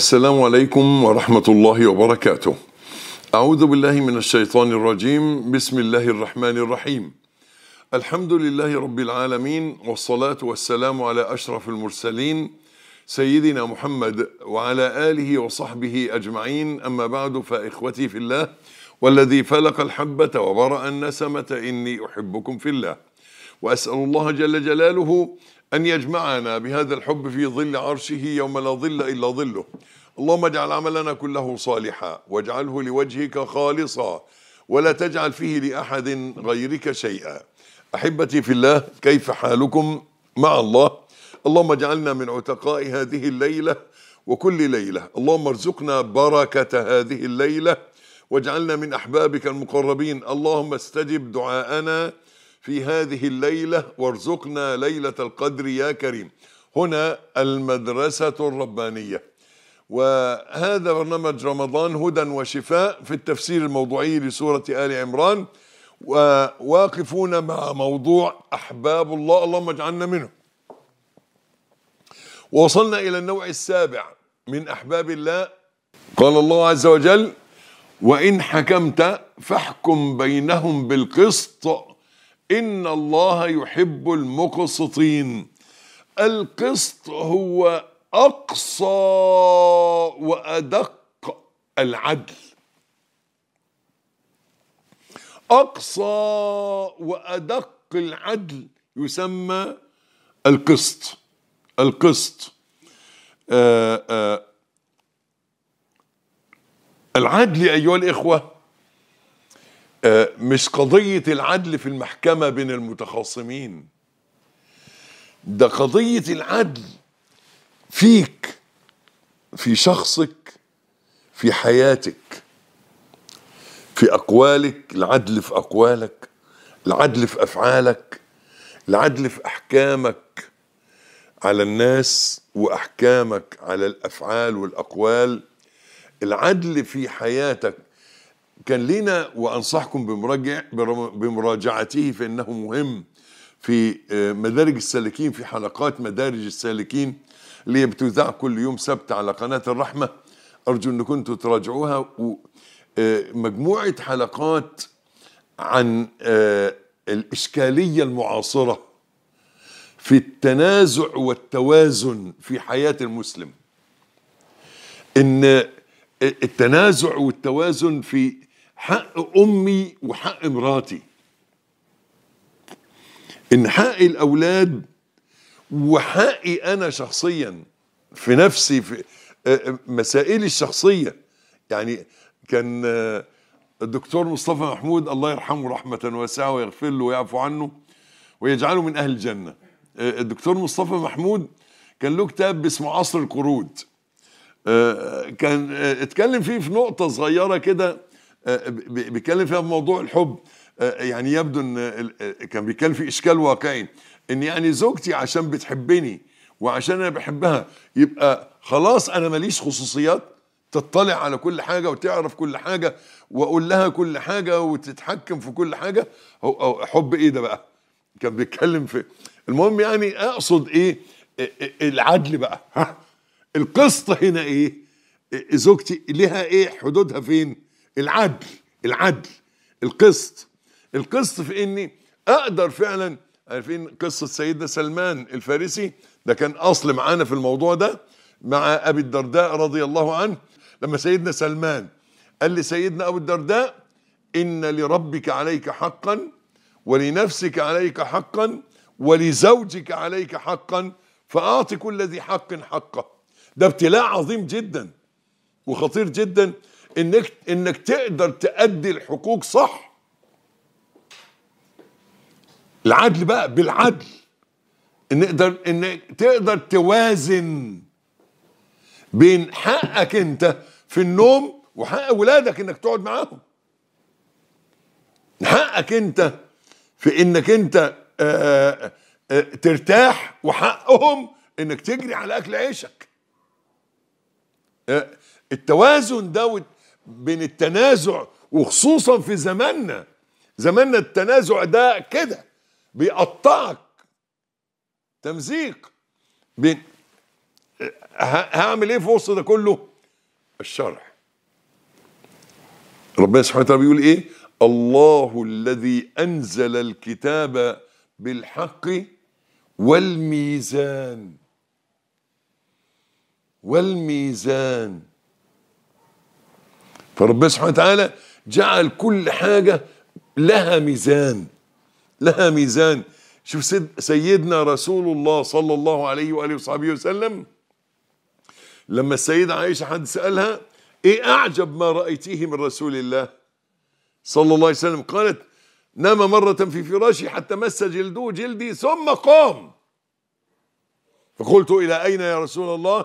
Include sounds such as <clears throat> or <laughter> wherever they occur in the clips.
السلام عليكم ورحمة الله وبركاته. أعوذ بالله من الشيطان الرجيم، بسم الله الرحمن الرحيم. الحمد لله رب العالمين والصلاة والسلام على أشرف المرسلين سيدنا محمد وعلى آله وصحبه أجمعين أما بعد فإخوتي في الله والذي فلق الحبة وبرأ النسمة إني أحبكم في الله وأسأل الله جل جلاله أن يجمعنا بهذا الحب في ظل عرشه يوم لا ظل إلا ظله اللهم اجعل عملنا كله صالحا واجعله لوجهك خالصا ولا تجعل فيه لأحد غيرك شيئا أحبتي في الله كيف حالكم مع الله اللهم اجعلنا من عتقاء هذه الليلة وكل ليلة اللهم ارزقنا بركة هذه الليلة واجعلنا من أحبابك المقربين اللهم استجب دعاءنا في هذه الليلة وارزقنا ليلة القدر يا كريم هنا المدرسة الربانية وهذا برنامج رمضان هدى وشفاء في التفسير الموضوعي لسورة آل عمران وواقفون مع موضوع أحباب الله اللهم اجعلنا منه ووصلنا إلى النوع السابع من أحباب الله قال الله عز وجل وإن حكمت فاحكم بينهم بالقسط إن الله يحب المقسطين القسط هو أقصى وأدق العدل أقصى وأدق العدل يسمى القسط القسط آآ آه، آآ آه، العدل أيها الإخوة آه، مش قضية العدل في المحكمة بين المتخاصمين ده قضية العدل فيك في شخصك في حياتك في أقوالك العدل في أقوالك العدل في أفعالك العدل في أحكامك على الناس وأحكامك على الأفعال والأقوال العدل في حياتك كان لينا وانصحكم بمراجع بمراجعته فانه مهم في آه، مدارج السالكين في حلقات مدارج السالكين اللي بتذاع كل يوم سبت على قناه الرحمه ارجو ان كنتوا تراجعوها آه، مجموعه حلقات عن آه، الاشكاليه المعاصره في التنازع والتوازن في حياه المسلم ان التنازع والتوازن في حق امي وحق مراتي ان حق الاولاد وحقي انا شخصيا في نفسي في آه، آه، مسائلي الشخصيه يعني كان آه، الدكتور مصطفى محمود الله يرحمه رحمه واسعه ويغفر له ويعفو عنه ويجعله من اهل الجنه الدكتور مصطفى محمود كان له كتاب اسمه عصر القرود كان اتكلم فيه في نقطه صغيره كده آه، بيتكلم فيها بموضوع الحب آه، يعني يبدو ان آه، كان بيتكلم في اشكال واقعي ان يعني زوجتي عشان بتحبني وعشان انا بحبها يبقى خلاص انا ماليش خصوصيات تطلع على كل حاجه وتعرف كل حاجه واقول لها كل حاجه وتتحكم في كل حاجه هو حب ايه ده بقى كان بيتكلم في المهم يعني اقصد ايه العدل بقى ها القسط هنا ايه زوجتي لها ايه حدودها فين العدل العدل القسط القسط في اني اقدر فعلا عارفين قصه سيدنا سلمان الفارسي ده كان اصل معانا في الموضوع ده مع ابي الدرداء رضي الله عنه لما سيدنا سلمان قال لسيدنا ابو الدرداء ان لربك عليك حقا ولنفسك عليك حقا ولزوجك عليك حقا فاعطي كل ذي حق حقه ده ابتلاء عظيم جدا وخطير جدا انك انك تقدر تأدي الحقوق صح العدل بقى بالعدل نقدر إن انك تقدر توازن بين حقك انت في النوم وحق ولادك انك تقعد معاهم حقك انت في انك انت آآ آه، آآ آه، ترتاح وحقهم انك تجري على اكل عيشك آه، التوازن ده بين التنازع وخصوصا في زماننا زماننا التنازع ده كده بيقطعك تمزيق بين هعمل ايه في وسط ده كله الشرح ربنا سبحانه وتعالى بيقول ايه الله الذي انزل الكتاب بالحق والميزان والميزان فربنا سبحانه وتعالى جعل كل حاجة لها ميزان لها ميزان شوف سيدنا رسول الله صلى الله عليه وآله وصحبه وسلم لما السيدة عائشة حد سألها ايه اعجب ما رأيتيه من رسول الله صلى الله عليه وسلم قالت نام مرة في فراشي حتى مس جلده جلدي ثم قام فقلت إلى أين يا رسول الله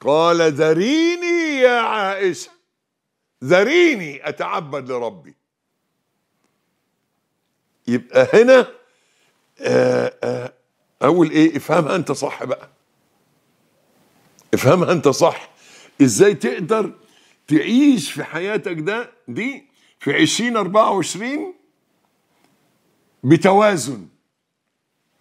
قال ذريني يا عائشة ذريني اتعبد لربي يبقى هنا آه، آه، اقول ايه افهمها انت صح بقى افهمها انت صح ازاي تقدر تعيش في حياتك ده دي في 20 24 بتوازن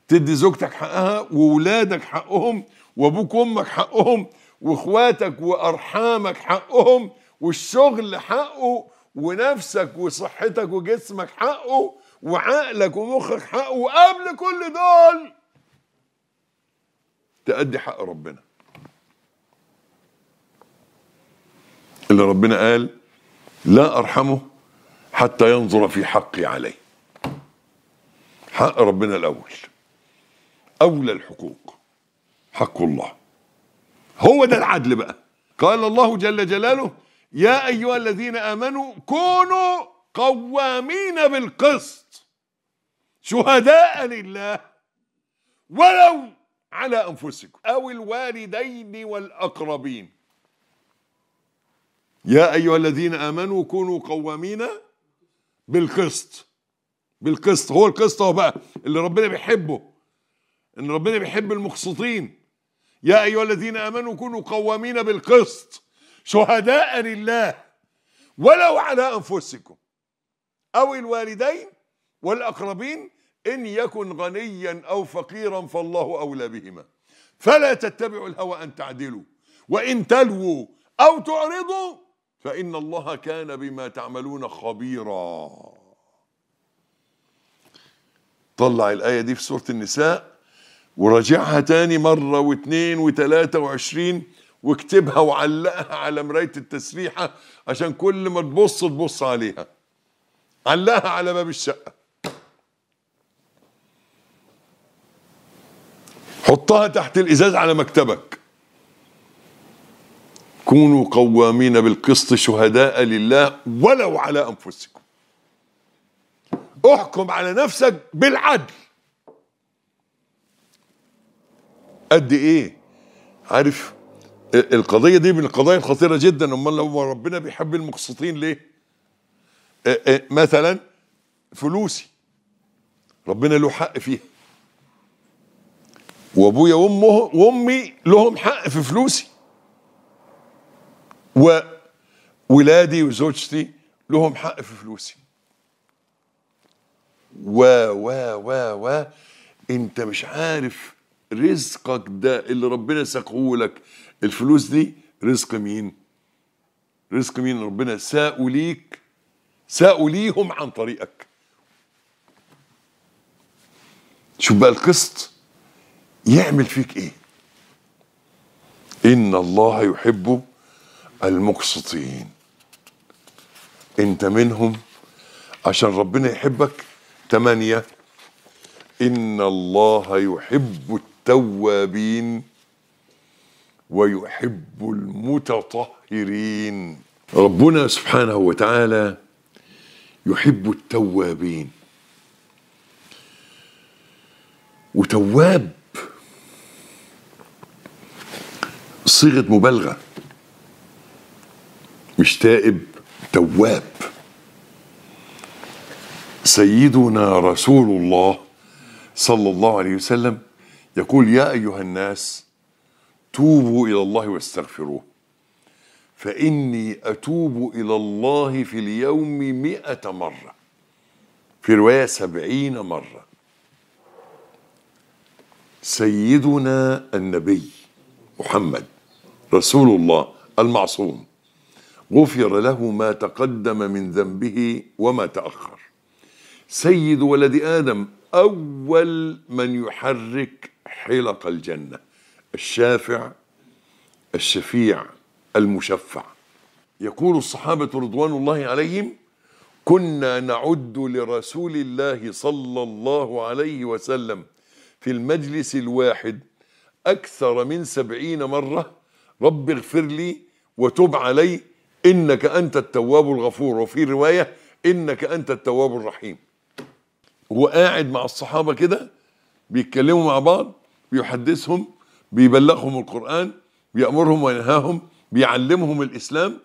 تدي زوجتك حقها وولادك حقهم وابوك وامك حقهم واخواتك وارحامك حقهم والشغل حقه ونفسك وصحتك وجسمك حقه وعقلك ومخك حقه وقبل كل دول تأدي حق ربنا اللي ربنا قال لا أرحمه حتى ينظر في حقي عليه حق ربنا الأول أولى الحقوق حق الله هو ده العدل بقى قال الله جل جلاله يا أيها الذين آمنوا كونوا قوامين بالقسط شهداء لله ولو على أنفسكم أو الوالدين والأقربين يا أيها الذين آمنوا كونوا قوامين بالقسط بالقسط هو القسط هو بقى اللي ربنا بيحبه ان ربنا بيحب المقسطين يا ايها الذين امنوا كونوا قوامين بالقسط شهداء لله ولو على أنفسكم أو الوالدين والأقربين إن يكن غنيا أو فقيرا فالله أولى بهما فلا تتبعوا الهوى أن تعدلوا وإن تلووا أو تعرضوا فإن الله كان بما تعملون خبيرا طلع الآية دي في سورة النساء وراجعها تاني مرة واثنين وثلاثة وعشرين واكتبها وعلقها على مرايه التسريحه عشان كل ما تبص تبص عليها علقها على باب الشقه حطها تحت الازاز على مكتبك كونوا قوامين بالقسط شهداء لله ولو على انفسكم احكم على نفسك بالعدل قد ايه عارف القضية دي من القضايا الخطيرة جدا امال لو ربنا بيحب المقسطين ليه؟ مثلا فلوسي ربنا له حق فيها وابويا وامه وامي لهم حق في فلوسي وولادي وزوجتي لهم حق في فلوسي و و و و انت مش عارف رزقك ده اللي ربنا ساقه لك الفلوس دي رزق مين رزق مين ربنا ساوليك ساوليهم عن طريقك شوف بقى القسط يعمل فيك ايه ان الله يحب المقسطين انت منهم عشان ربنا يحبك تمانية ان الله يحب التوابين ويحب المتطهرين ربنا سبحانه وتعالى يحب التوابين وتواب صيغه مبالغه مش تائب تواب سيدنا رسول الله صلى الله عليه وسلم يقول يا ايها الناس توبوا الى الله واستغفروه فاني اتوب الى الله في اليوم مئة مره في روايه سبعين مره سيدنا النبي محمد رسول الله المعصوم غفر له ما تقدم من ذنبه وما تاخر سيد ولد ادم اول من يحرك حلق الجنه الشافع الشفيع المشفع يقول الصحابة رضوان الله عليهم كنا نعد لرسول الله صلى الله عليه وسلم في المجلس الواحد أكثر من سبعين مرة رب اغفر لي وتب علي إنك أنت التواب الغفور وفي رواية إنك أنت التواب الرحيم هو قاعد مع الصحابة كده بيتكلموا مع بعض بيحدثهم بيبلغهم القرآن بيأمرهم وينهاهم بيعلمهم الإسلام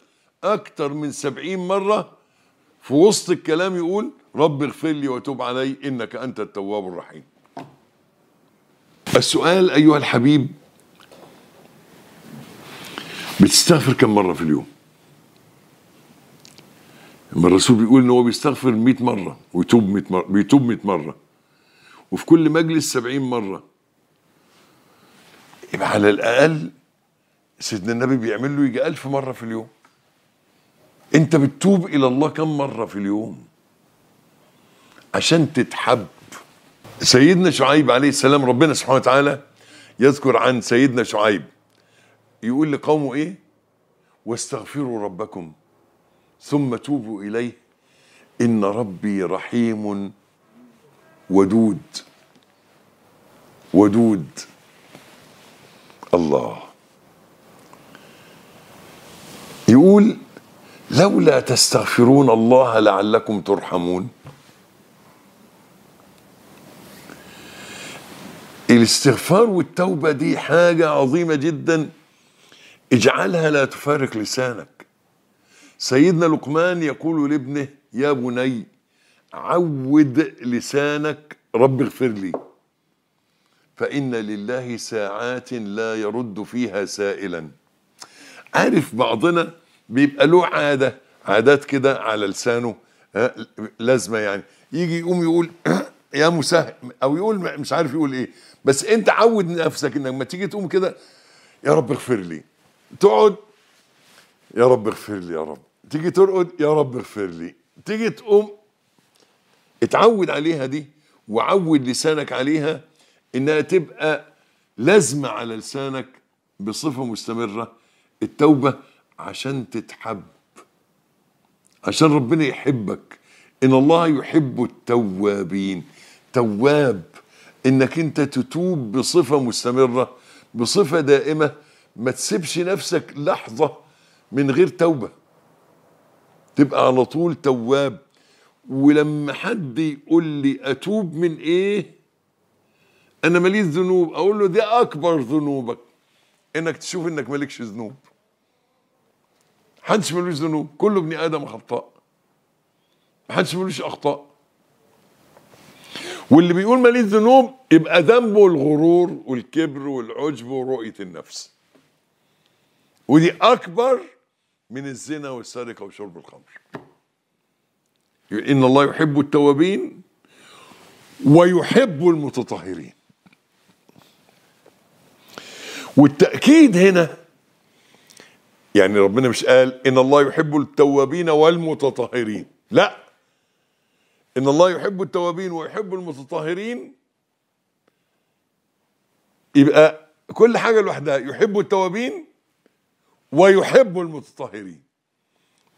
أكثر من سبعين مرة في وسط الكلام يقول رب اغفر لي وتوب علي إنك أنت التواب الرحيم السؤال أيها الحبيب بتستغفر كم مرة في اليوم لما الرسول بيقول ان هو بيستغفر 100 مره ويتوب 100 مره بيتوب 100 مره وفي كل مجلس 70 مره يبقى على الاقل سيدنا النبي بيعمل له يجي ألف مرة في اليوم أنت بتتوب إلى الله كم مرة في اليوم عشان تتحب سيدنا شعيب عليه السلام ربنا سبحانه وتعالى يذكر عن سيدنا شعيب يقول لقومه إيه واستغفروا ربكم ثم توبوا إليه إن ربي رحيم ودود ودود الله يقول لولا تستغفرون الله لعلكم ترحمون الاستغفار والتوبة دي حاجة عظيمة جدا اجعلها لا تفارق لسانك سيدنا لقمان يقول لابنه يا بني عود لسانك رب اغفر لي فإن لله ساعات لا يرد فيها سائلا عارف بعضنا بيبقى له عادة عادات كده على لسانه آه، لازمة يعني يجي يقوم يقول <clears throat> يا مسهل أو يقول مش عارف يقول إيه بس أنت عود نفسك إنك لما تيجي تقوم كده يا رب اغفر لي تقعد يا رب اغفر لي يا رب تيجي ترقد يا رب اغفر لي تيجي تقوم اتعود عليها دي وعود لسانك عليها انها تبقى لازمه على لسانك بصفه مستمره التوبه عشان تتحب عشان ربنا يحبك ان الله يحب التوابين تواب انك انت تتوب بصفه مستمره بصفه دائمه ما تسيبش نفسك لحظه من غير توبه تبقى على طول تواب ولما حد يقول لي اتوب من ايه انا ماليش ذنوب اقول له دي اكبر ذنوبك انك تشوف انك مالكش ذنوب محدش ملوش ذنوب كله ابن ادم خطاء محدش ملوش اخطاء واللي بيقول ماليش ذنوب يبقى ذنبه الغرور والكبر والعجب ورؤيه النفس ودي اكبر من الزنا والسرقه وشرب الخمر ان الله يحب التوابين ويحب المتطهرين والتأكيد هنا يعني ربنا مش قال إن الله يحب التوابين والمتطهرين لا إن الله يحب التوابين ويحب المتطهرين يبقى كل حاجة لوحدها يحب التوابين ويحب المتطهرين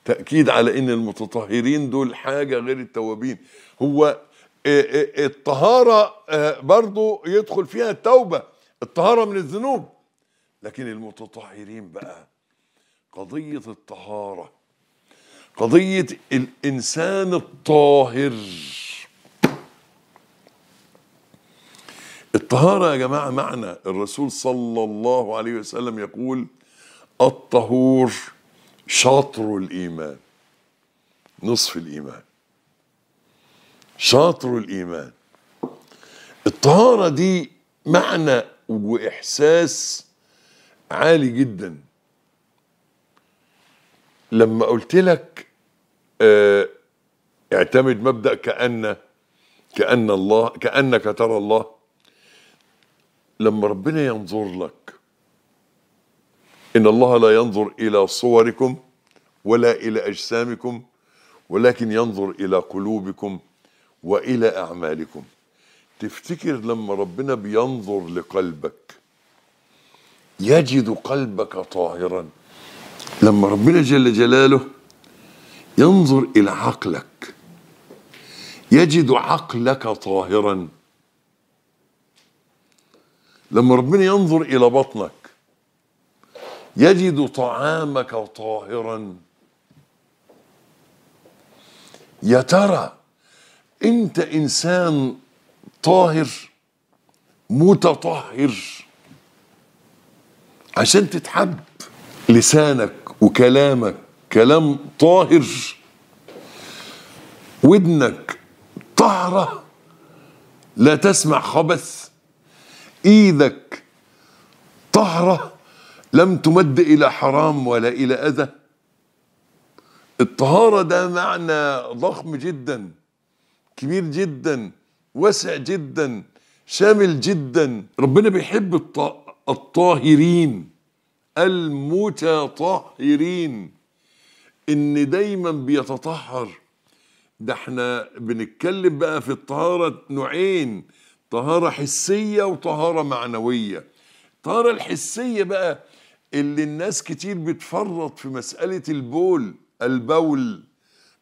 تأكيد على إن المتطهرين دول حاجة غير التوابين هو آه، آه، الطهارة آه، برضو يدخل فيها التوبة الطهارة من الذنوب لكن المتطهرين بقى قضية الطهارة قضية الإنسان الطاهر الطهارة يا جماعة معنى الرسول صلى الله عليه وسلم يقول الطهور شاطر الإيمان نصف الإيمان شاطر الإيمان الطهارة دي معنى وإحساس عالي جدا لما قلت لك اه اعتمد مبدا كان كان الله كانك ترى الله لما ربنا ينظر لك ان الله لا ينظر الى صوركم ولا الى اجسامكم ولكن ينظر الى قلوبكم والى اعمالكم تفتكر لما ربنا بينظر لقلبك يجد قلبك طاهرا لما ربنا جل جلاله ينظر إلى عقلك يجد عقلك طاهرا لما ربنا ينظر إلى بطنك يجد طعامك طاهرا يا ترى انت انسان طاهر متطهر عشان تتحب لسانك وكلامك كلام طاهر ودنك طهرة لا تسمع خبث ايدك طهرة لم تمد الى حرام ولا الى اذى الطهارة ده معنى ضخم جدا كبير جدا واسع جدا شامل جدا ربنا بيحب الطاقة الطاهرين المتطهرين ان دايما بيتطهر ده احنا بنتكلم بقى في الطهارة نوعين طهارة حسية وطهارة معنوية الطهارة الحسية بقى اللي الناس كتير بتفرط في مسألة البول البول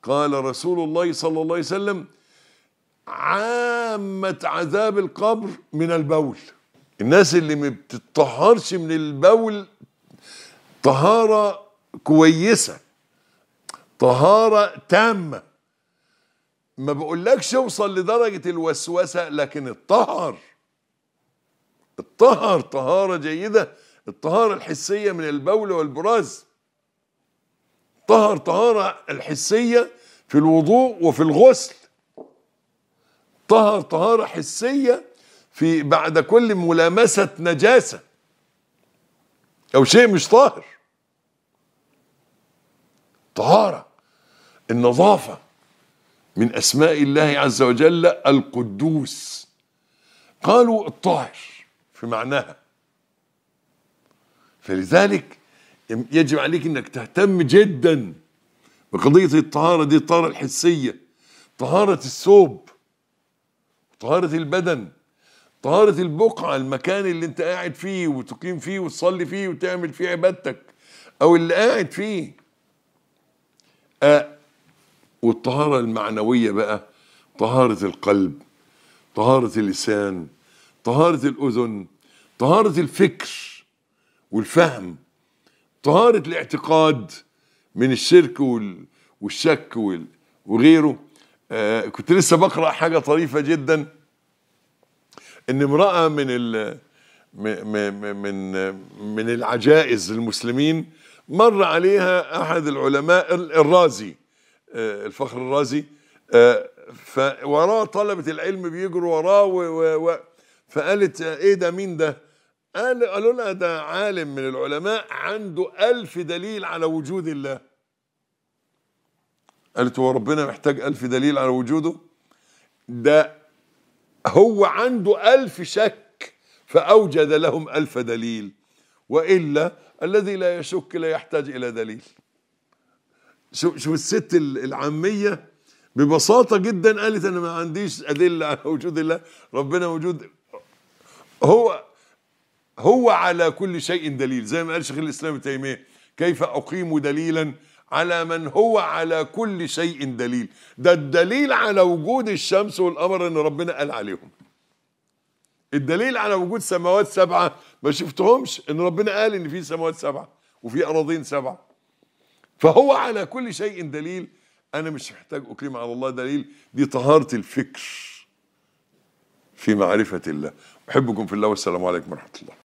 قال رسول الله صلى الله عليه وسلم عامة عذاب القبر من البول الناس اللي ما بتطهرش من البول طهارة كويسة طهارة تامة ما بقولكش اوصل لدرجة الوسوسة لكن اتطهر اتطهر طهارة جيدة الطهارة الحسية من البول والبراز طهر طهارة الحسية في الوضوء وفي الغسل طهر طهارة حسية في بعد كل ملامسة نجاسة أو شيء مش طاهر طهارة النظافة من أسماء الله عز وجل القدوس قالوا الطاهر في معناها فلذلك يجب عليك انك تهتم جدا بقضيه الطهاره دي الطهاره الحسيه طهاره الثوب طهاره البدن طهارة البقعة المكان اللي انت قاعد فيه وتقيم فيه وتصلي فيه وتعمل فيه عبادتك او اللي قاعد فيه آه والطهارة المعنوية بقى طهارة القلب طهارة اللسان طهارة الأذن طهارة الفكر والفهم طهارة الاعتقاد من الشرك وال... والشك وغيره آه كنت لسه بقرأ حاجة طريفة جداً ان امراه من ال من من العجائز المسلمين مر عليها احد العلماء الرازي آه، الفخر الرازي آه، فوراه طلبه العلم بيجروا وراه و و فقالت ايه ده مين ده؟ قال قالوا لها ده عالم من العلماء عنده ألف دليل على وجود الله قالت هو ربنا محتاج ألف دليل على وجوده ده هو عنده ألف شك فأوجد لهم ألف دليل وإلا الذي لا يشك لا يحتاج إلى دليل شوف شو الست العامية ببساطة جدا قالت أنا ما عنديش أدلة على وجود الله ربنا وجود هو هو على كل شيء دليل زي ما قال شيخ الإسلام تيمية كيف أقيم دليلا على من هو على كل شيء دليل ده الدليل على وجود الشمس والقمر ان ربنا قال عليهم الدليل على وجود سماوات سبعه ما شفتهمش ان ربنا قال ان في سماوات سبعه وفي اراضين سبعه فهو على كل شيء دليل انا مش محتاج اقيم على الله دليل دي طهاره الفكر في معرفه الله احبكم في الله والسلام عليكم ورحمه الله